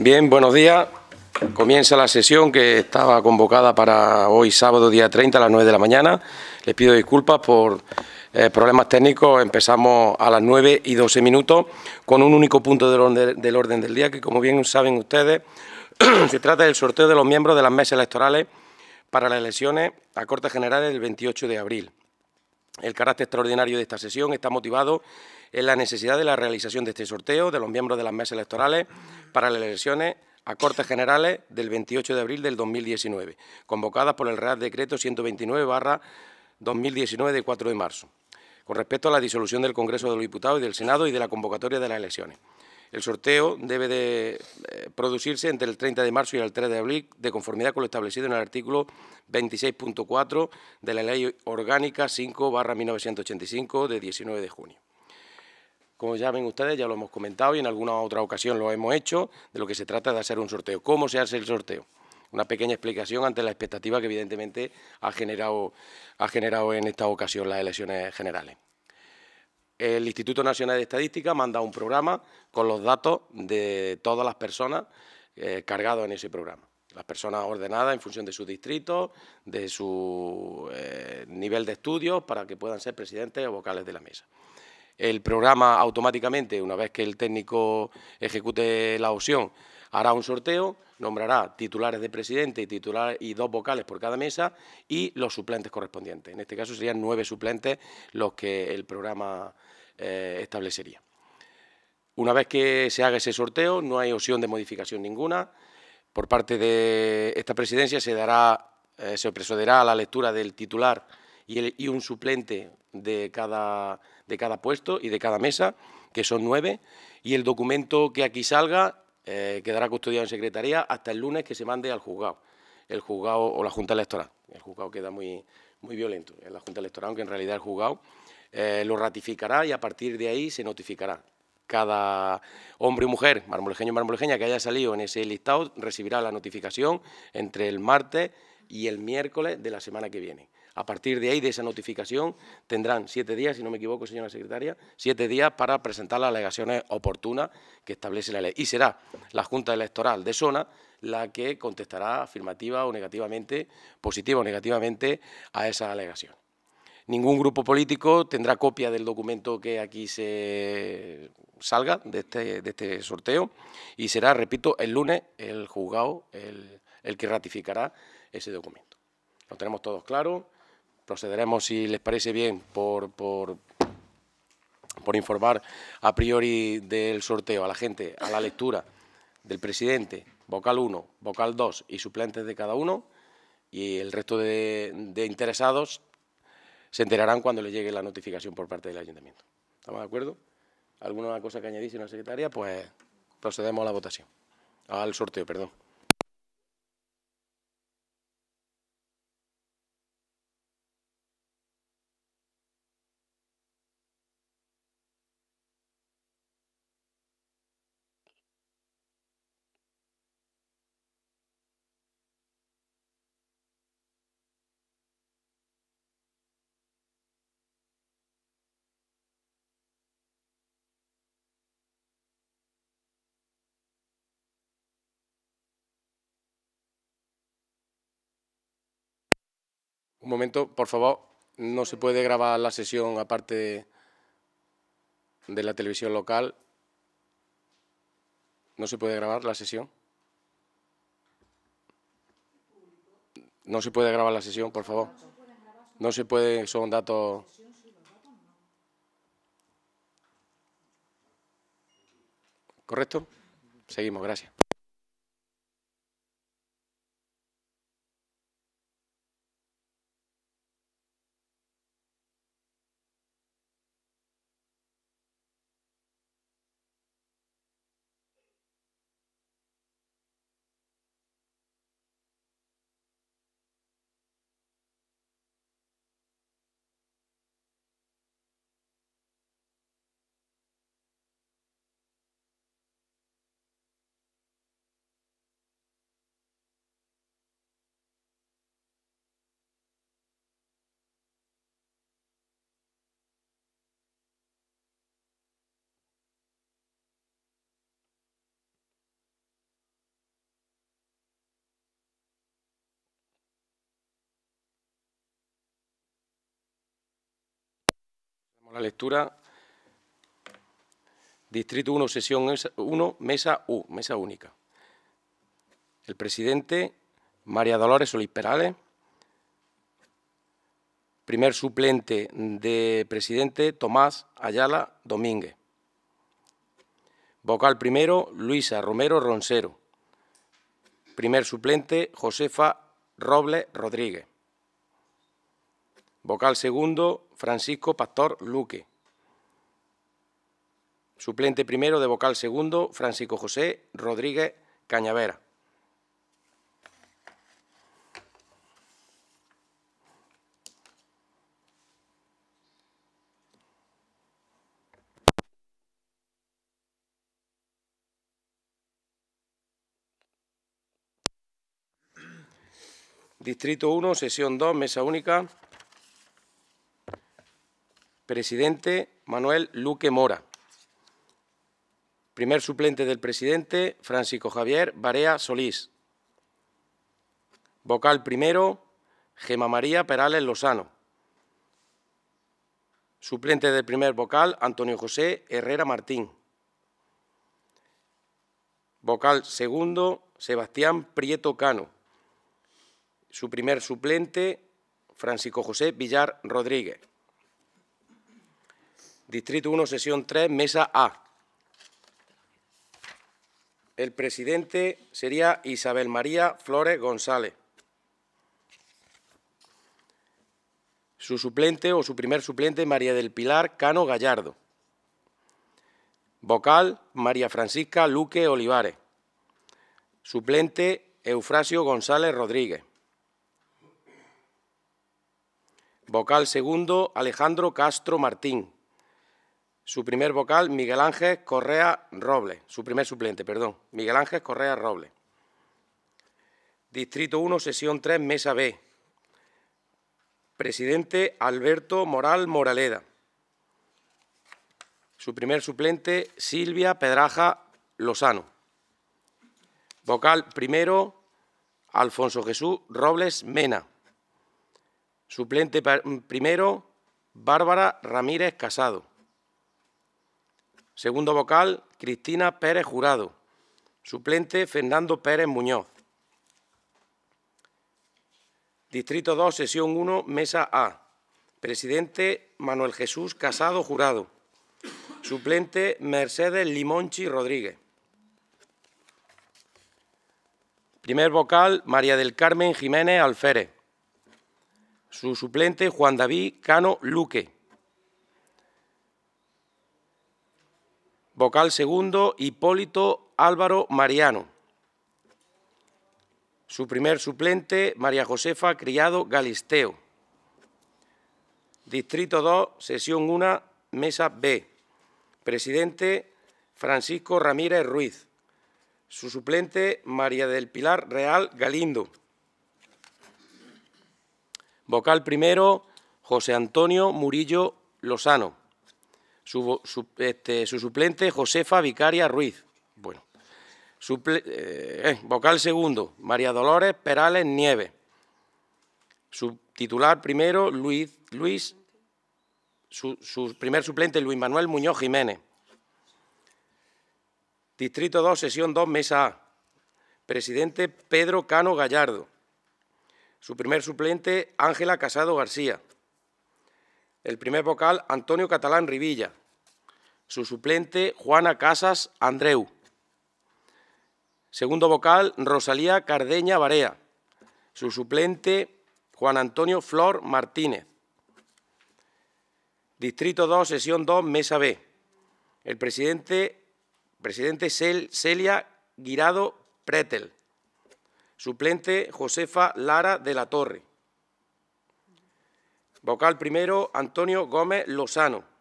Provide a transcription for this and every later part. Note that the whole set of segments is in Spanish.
Bien, buenos días. Comienza la sesión que estaba convocada para hoy sábado día 30 a las 9 de la mañana. Les pido disculpas por eh, problemas técnicos. Empezamos a las 9 y 12 minutos con un único punto del orden, del, día que, como bien saben ustedes, se trata del sorteo de los miembros de las mesas electorales para las elecciones a Cortes Generales del 28 de abril. El carácter extraordinario de esta sesión está motivado es la necesidad de la realización de este sorteo de los miembros de las mesas electorales para las elecciones a Cortes Generales del 28 de abril del 2019, convocadas por el Real Decreto 129-2019 de 4 de marzo, con respecto a la disolución del Congreso de los Diputados y del Senado y de la convocatoria de las elecciones. El sorteo debe de eh, producirse entre el 30 de marzo y el 3 de abril, de conformidad con lo establecido en el artículo 26.4 de la Ley Orgánica 5-1985 de 19 de junio. Como ya ven ustedes, ya lo hemos comentado y en alguna otra ocasión lo hemos hecho, de lo que se trata de hacer un sorteo. ¿Cómo se hace el sorteo? Una pequeña explicación ante la expectativa que evidentemente ha generado, ha generado en esta ocasión las elecciones generales. El Instituto Nacional de Estadística manda un programa con los datos de todas las personas eh, cargadas en ese programa las personas ordenadas en función de su distrito, de su eh, nivel de estudios, para que puedan ser presidentes o vocales de la mesa el programa automáticamente, una vez que el técnico ejecute la opción, hará un sorteo, nombrará titulares de presidente y, titular, y dos vocales por cada mesa y los suplentes correspondientes. En este caso serían nueve suplentes los que el programa eh, establecería. Una vez que se haga ese sorteo, no hay opción de modificación ninguna. Por parte de esta presidencia se dará, eh, se procederá a la lectura del titular y, un suplente de cada, de cada puesto y de cada mesa, que son nueve, y el documento que aquí salga eh, quedará custodiado en secretaría hasta el lunes que se mande al juzgado, el juzgado o la Junta Electoral. El juzgado queda muy, muy violento en la Junta Electoral, aunque en realidad el juzgado eh, lo ratificará y a partir de ahí se notificará. Cada hombre y mujer, marmolejeño o marmolejeña, que haya salido en ese listado recibirá la notificación entre el martes y el miércoles de la semana que viene. A partir de ahí, de esa notificación, tendrán siete días, si no me equivoco, señora secretaria, siete días para presentar las alegaciones oportunas que establece la ley. Y será la Junta Electoral de Zona la que contestará afirmativa o negativamente, positiva o negativamente a esa alegación. Ningún grupo político tendrá copia del documento que aquí se salga de este, este sorteo y será, repito, el lunes el juzgado el, el que ratificará ese documento. Lo tenemos todos claro procederemos, si les parece bien, por, por, por informar a priori del sorteo a la gente, a la lectura del presidente, vocal 1, vocal 2 y suplentes de cada uno, y el resto de, interesados se enterarán cuando le llegue la notificación por parte del ayuntamiento. ¿Estamos de acuerdo? ¿Alguna cosa que añadís, señora secretaria? Pues procedemos a la votación, al sorteo, perdón. Un momento, por favor, no se puede grabar la sesión aparte de, la televisión local. No se puede grabar la sesión. No se puede grabar la sesión, por favor. No se puede, son datos... ¿Correcto? Seguimos, gracias. la lectura. Distrito 1, sesión 1, mesa U, mesa única. El presidente, María Dolores Solís Perales. Primer suplente de presidente, Tomás Ayala Domínguez. Vocal primero, Luisa Romero Roncero. Primer suplente, Josefa Robles Rodríguez. Vocal segundo, Francisco Pastor Luque. Suplente primero de vocal segundo, Francisco José Rodríguez Cañavera. Distrito 1, sesión 2, mesa única. Presidente Manuel Luque Mora. Primer suplente del presidente, Francisco Javier Barea Solís. Vocal primero, Gema María Perales Lozano. Suplente del primer vocal, Antonio José Herrera Martín. Vocal segundo, Sebastián Prieto Cano. Su primer suplente, Francisco José Villar Rodríguez. Distrito 1, sesión 3, mesa A. El presidente sería Isabel María Flores González. Su suplente o su primer suplente, María del Pilar Cano Gallardo. Vocal, María Francisca Luque Olivares. Suplente, Eufrasio González Rodríguez. Vocal segundo, Alejandro Castro Martín. Su primer vocal, Miguel Ángel Correa Robles. Su primer suplente, perdón. Miguel Ángel Correa Robles. Distrito 1, sesión 3, mesa B. Presidente Alberto Moral Moraleda. Su primer suplente, Silvia Pedraja Lozano. Vocal primero, Alfonso Jesús Robles Mena. Suplente primero, Bárbara Ramírez Casado. Segundo vocal, Cristina Pérez Jurado. Suplente, Fernando Pérez Muñoz. Distrito 2, sesión 1, mesa A. Presidente, Manuel Jesús Casado Jurado. Suplente, Mercedes Limonchi Rodríguez. Primer vocal, María del Carmen Jiménez Alférez. Su suplente, Juan David Cano Luque. Vocal segundo, Hipólito Álvaro Mariano. Su primer suplente, María Josefa Criado Galisteo. Distrito 2, sesión 1, mesa B. Presidente, Francisco Ramírez Ruiz. Su suplente, María del Pilar Real Galindo. Vocal primero, José Antonio Murillo Lozano. Este, su, suplente, Josefa Vicaria Ruiz. Bueno. Eh, eh, vocal segundo, María Dolores Perales Nieves. Subtitular primero, Luis, Luis su, su, primer suplente, Luis Manuel Muñoz Jiménez. Distrito 2, sesión 2, mesa A. Presidente Pedro Cano Gallardo. Su primer suplente, Ángela Casado García. El primer vocal, Antonio Catalán Rivilla. Su suplente, Juana Casas Andreu. Segundo vocal, Rosalía Cardeña Barea. Su suplente, Juan Antonio Flor Martínez. Distrito 2, sesión 2, mesa B. El presidente, presidente Celia Guirado Pretel. Suplente, Josefa Lara de la Torre. Vocal primero, Antonio Gómez Lozano.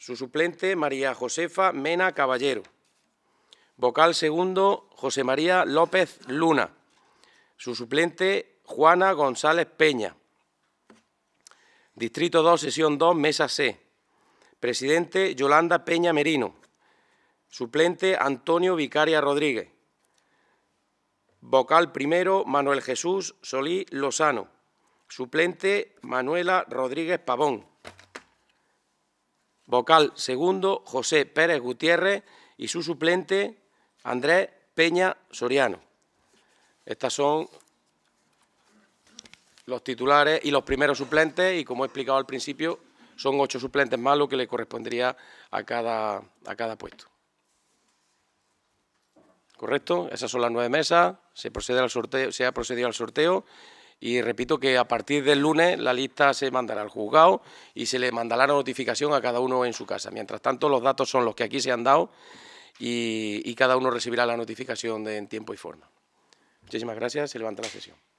Su suplente, María Josefa Mena Caballero. Vocal segundo, José María López Luna. Su suplente, Juana González Peña. Distrito 2, sesión 2, mesa C. Presidente, Yolanda Peña Merino. Suplente, Antonio Vicaria Rodríguez. Vocal primero, Manuel Jesús Solí Lozano. Suplente, Manuela Rodríguez Pavón vocal segundo José Pérez Gutiérrez y su suplente Andrés Peña Soriano. Estas son los titulares y los primeros suplentes y, como he explicado al principio, son ocho suplentes más lo que le correspondería a cada, a cada puesto. ¿Correcto? Esas son las nueve mesas, se, procede al sorteo, se ha procedido al sorteo y repito que a partir del lunes la lista se mandará al juzgado y se le mandará la notificación a cada uno en su casa. Mientras tanto, los datos son los que aquí se han dado y, cada uno recibirá la notificación de, en tiempo y forma. Muchísimas gracias. Se levanta la sesión.